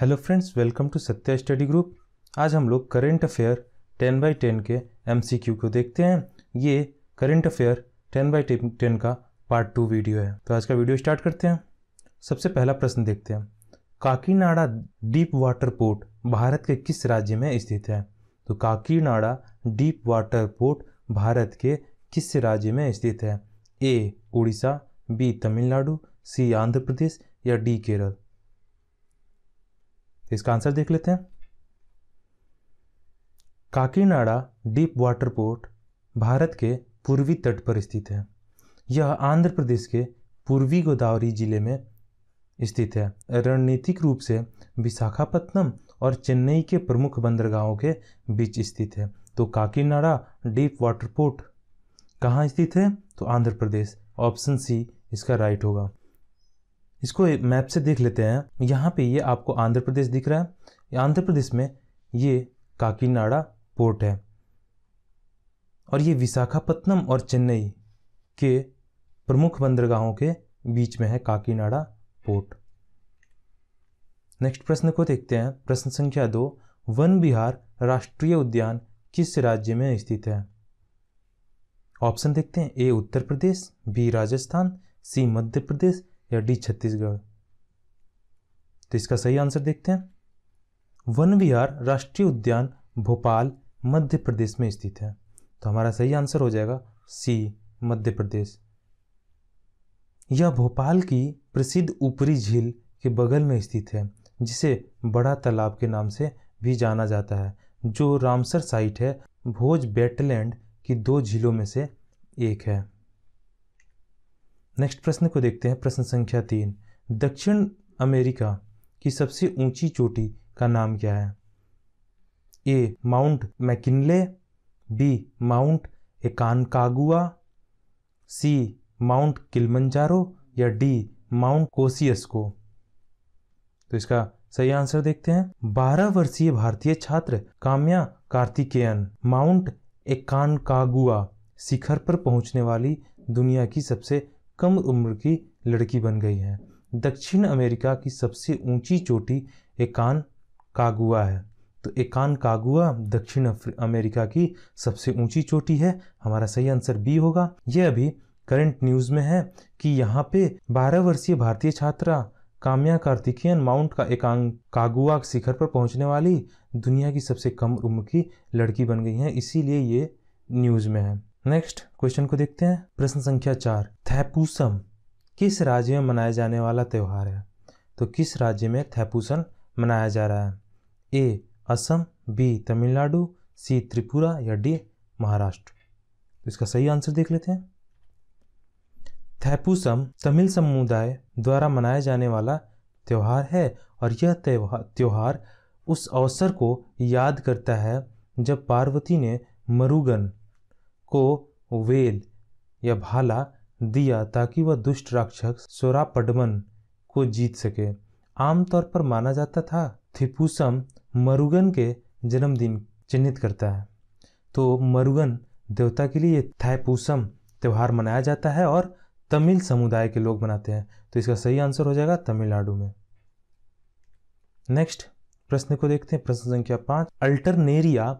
hello friends welcome to Satya study group आज हम लोग करेंट अफेयर 10 बाई 10 के एमसीक्यू को देखते हैं ये करेंट अफेयर 10 बाई 10 का पार्ट टू वीडियो है तो आज का वीडियो स्टार्ट करते हैं सबसे पहला प्रश्न देखते हैं Kakinada deep water port Bharat के किस राज्य में स्थित है तो Kakinada deep water port Bharat के किस राज्य में स्थित है A Orissa B Tamil Nadu C Andhra Pradesh या डी केरल इसका आंसर देख लेते हैं Kakinada deep water port Bharat के पूर्वी तट पर स्थित है यह आंध्र प्रदेश के पूर्वी गोदावरी जिले में स्थित है रणनीतिक रूप से विशाखापत्तनम और चेन्नई के प्रमुख बंदरगाहों के बीच स्थित है तो काकीनाडा डीप वाटर पोर्ट कहाँ स्थित है तो आंध्र प्रदेश ऑप्शन सी इसका राइट होगा इसको मैप से देख लेते हैं यहाँ पे ये आपको आंध्र प्रदेश दिख रहा है आंध्र प्रदेश में ये काकीनाडा पोर्ट है और ये विशाखापत्तनम और चेन्नई के प्रमुख बंदरगाहों के बीच में है काकीनाडा पोर्ट नेक्स्ट प्रश्न को देखते हैं प्रश्न संख्या दो वन बिहार राष्ट्रीय उद्यान किस राज्य में स्थित है ऑप्शन देखते हैं ए उत्तर प्रदेश बी राजस्थान सी मध्य प्रदेश या डी छत्तीसगढ़ तो इसका सही आंसर देखते हैं वन विहार राष्ट्रीय उद्यान भोपाल मध्य प्रदेश में स्थित है तो हमारा सही आंसर हो जाएगा सी मध्य प्रदेश यह भोपाल की प्रसिद्ध ऊपरी झील के बगल में स्थित है जिसे बड़ा तालाब के नाम से भी जाना जाता है जो रामसर साइट है भोज बेटलैंड की दो झीलों में से एक है नेक्स्ट प्रश्न को देखते हैं प्रश्न संख्या तीन दक्षिण अमेरिका की सबसे ऊंची चोटी का नाम क्या है A mount McKinley B mount Aconcagua C mount Kilimanjaro या डी माउंट कोसियस्को तो इसका सही आंसर देखते हैं बारह वर्षीय भारतीय छात्र काम्या कार्तिकेयन माउंट एकानकागुआ शिखर पर पहुंचने वाली दुनिया की सबसे कम उम्र की लड़की बन गई है दक्षिण अमेरिका की सबसे ऊंची चोटी एकान कागुआ है तो एकान कागुआ दक्षिण अमेरिका की सबसे ऊंची चोटी है हमारा सही आंसर बी होगा यह अभी करंट न्यूज में है कि यहाँ पे 12 वर्षीय भारतीय छात्रा काम्या कार्तिकेयन माउंट का एकांग कागुआ शिखर पर पहुंचने वाली दुनिया की सबसे कम उम्र की लड़की बन गई है इसीलिए ये न्यूज़ में है नेक्स्ट क्वेश्चन को देखते हैं प्रश्न संख्या चार थैपूसम किस राज्य में मनाया जाने वाला त्यौहार है तो किस राज्य में थैपूसन मनाया जा रहा है A Assam B Tamil Nadu C Tripura या डी महाराष्ट्र तो इसका सही आंसर देख लेते हैं थैपूसम तमिल समुदाय द्वारा मनाया जाने वाला त्यौहार है और यह त्यौहार त्यौहार उस अवसर को याद करता है जब पार्वती ने मरुगन को वेल या भाला दिया ताकि वह दुष्ट राक्षस सोरापडमन को जीत सके आमतौर पर माना जाता था थिपुसम मरुगन के जन्मदिन चिन्हित करता है तो मरुगन देवता के लिए थायपूसम त्यौहार मनाया जाता है और तमिल समुदाय के लोग मनाते हैं तो इसका सही आंसर हो जाएगा तमिलनाडु में नेक्स्ट प्रश्न को देखते हैं प्रश्न संख्या पाँच अल्टरनेरिया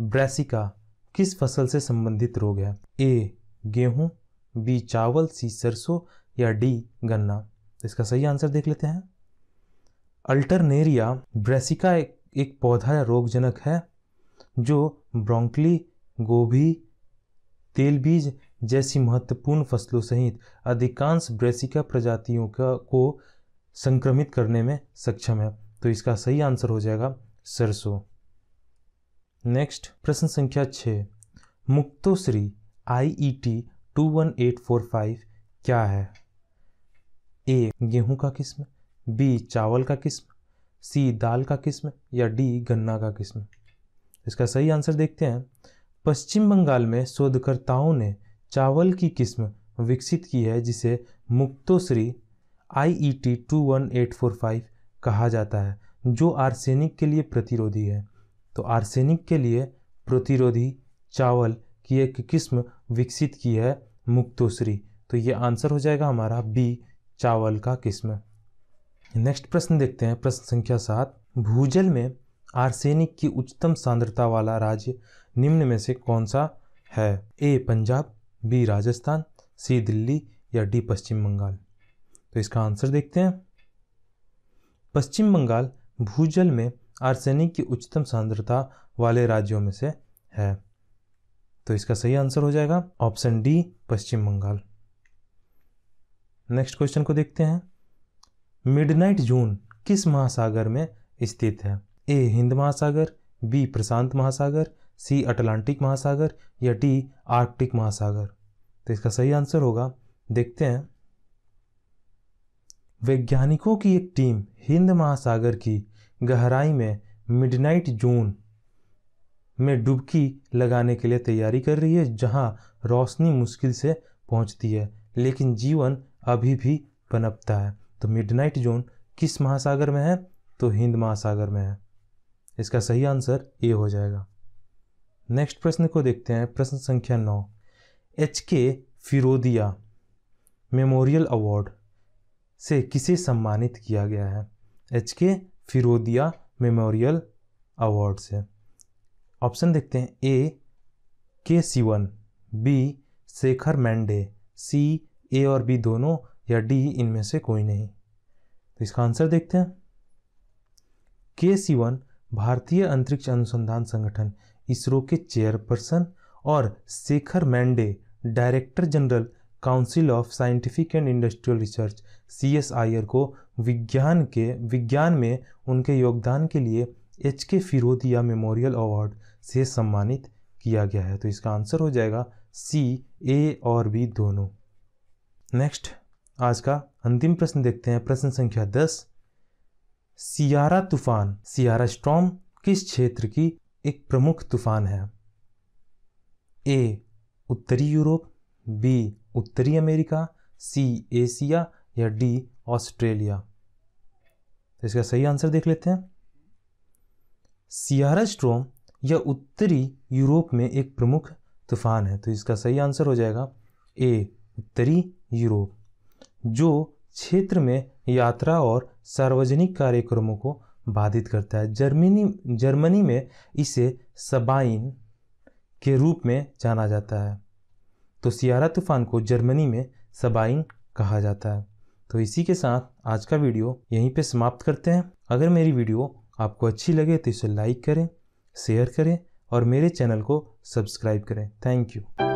ब्रेसिका किस फसल से संबंधित रोग है ए गेहूँ बी चावल सी सरसों या डी गन्ना इसका सही आंसर देख लेते हैं अल्टरनेरिया ब्रेसिका एक, एक पौधा रोगजनक है जो ब्रोंकली गोभी तेल बीज जैसी महत्वपूर्ण फसलों सहित अधिकांश ब्रेसिका प्रजातियों का को संक्रमित करने में सक्षम है तो इसका सही आंसर हो जाएगा सरसों नेक्स्ट प्रश्न संख्या छः Muktoshri I E T two one eight four five क्या है ए गेहूं का किस्म बी चावल का किस्म सी दाल का किस्म या डी गन्ना का किस्म इसका सही आंसर देखते हैं पश्चिम बंगाल में शोधकर्ताओं ने चावल की किस्म विकसित की है जिसे Muktoshri I E T two one eight four five कहा जाता है जो आर्सेनिक के लिए प्रतिरोधी है तो आर्सेनिक के लिए प्रतिरोधी चावल की एक किस्म विकसित की है मुक्तोश्री तो ये आंसर हो जाएगा हमारा बी चावल का किस्म नेक्स्ट प्रश्न देखते हैं प्रश्न संख्या सात भूजल में आर्सेनिक की उच्चतम सांद्रता वाला राज्य निम्न में से कौन सा है A Punjab B Rajasthan C Delhi या डी पश्चिम बंगाल तो इसका आंसर देखते हैं पश्चिम बंगाल भूजल में आर्सेनिक की उच्चतम सांद्रता वाले राज्यों में से है तो इसका सही आंसर हो जाएगा option D Paschim Bengal next question को देखते हैं मिडनाइट जून किस महासागर में स्थित है ए हिंद महासागर बी प्रशांत महासागर सी अटलांटिक महासागर या डी आर्कटिक महासागर तो इसका सही आंसर होगा देखते हैं वैज्ञानिकों की एक टीम हिंद महासागर की गहराई में मिडनाइट जोन में डुबकी लगाने के लिए तैयारी कर रही है जहां रोशनी मुश्किल से पहुंचती है लेकिन जीवन अभी भी पनपता है तो मिडनाइट जोन किस महासागर में है तो हिंद महासागर में है इसका सही आंसर ए हो जाएगा नेक्स्ट प्रश्न को देखते हैं प्रश्न संख्या नौ H K Firodia memorial award से किसे सम्मानित किया गया है H K Firodia memorial award से ऑप्शन देखते हैं A K Sivan B Shekhar Mande C A और बी दोनों या डी इनमें से कोई नहीं तो इसका आंसर देखते हैं के सिवन भारतीय अंतरिक्ष अनुसंधान संगठन इसरो के चेयरपर्सन और Shekhar Mande director general council of scientific and industrial research C को विज्ञान के विज्ञान में उनके योगदान के लिए H K Firodia memorial award से सम्मानित किया गया है तो इसका आंसर हो जाएगा सी ए और बी दोनों नेक्स्ट आज का अंतिम प्रश्न देखते हैं प्रश्न संख्या दस सियारा तूफान सियारा स्ट्रॉम किस क्षेत्र की एक प्रमुख तूफान है ए उत्तरी यूरोप बी उत्तरी अमेरिका सी एशिया या डी ऑस्ट्रेलिया तो इसका सही आंसर देख लेते हैं सियारा स्ट्रोम यह उत्तरी यूरोप में एक प्रमुख तूफान है तो इसका सही आंसर हो जाएगा ए उत्तरी यूरोप जो क्षेत्र में यात्रा और सार्वजनिक कार्यक्रमों को बाधित करता है जर्मनी जर्मनी में इसे सबाइन के रूप में जाना जाता है तो सियारा तूफ़ान को जर्मनी में सबाइन कहा जाता है तो इसी के साथ आज का वीडियो यहीं पे समाप्त करते हैं अगर मेरी वीडियो आपको अच्छी लगे तो इसे लाइक करें शेयर करें और मेरे चैनल को सब्सक्राइब करें थैंक यू